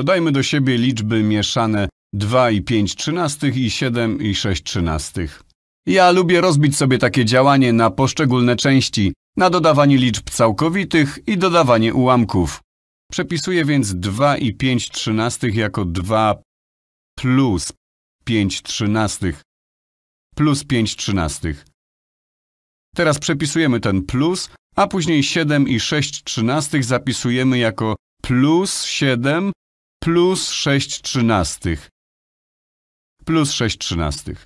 Dodajmy do siebie liczby mieszane 2 i 5 trzynastych i 7 i 6 trzynastych. Ja lubię rozbić sobie takie działanie na poszczególne części, na dodawanie liczb całkowitych i dodawanie ułamków. Przepisuję więc 2 i 5 trzynastych jako 2 plus 5 trzynastych plus 5 trzynastych. Teraz przepisujemy ten plus, a później 7 i 6 trzynastych zapisujemy jako plus 7 plus 6 trzynastych. Plus 6 trzynastych.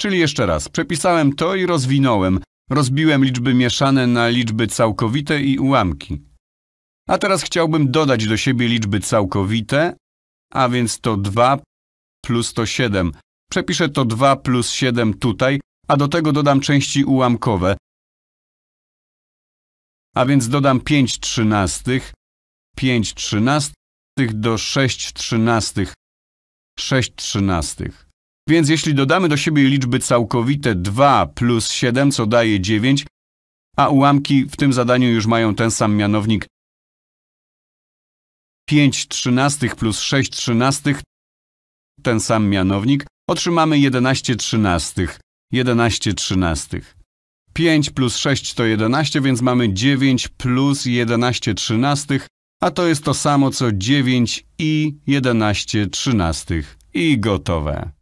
Czyli jeszcze raz, przepisałem to i rozwinąłem. Rozbiłem liczby mieszane na liczby całkowite i ułamki. A teraz chciałbym dodać do siebie liczby całkowite, a więc to 2 plus to 7. Przepiszę to 2 plus 7 tutaj, a do tego dodam części ułamkowe. A więc dodam 5 trzynastych, 5 trzynastych do 6 trzynastych. 6 trzynastych. Więc jeśli dodamy do siebie liczby całkowite 2 plus 7, co daje 9, a ułamki w tym zadaniu już mają ten sam mianownik 5 trzynastych plus 6 trzynastych, ten sam mianownik, otrzymamy 11 trzynastych. 11 trzynastych. 5 plus 6 to 11, więc mamy 9 plus 11 trzynastych, a to jest to samo co 9 i 11 trzynastych i gotowe.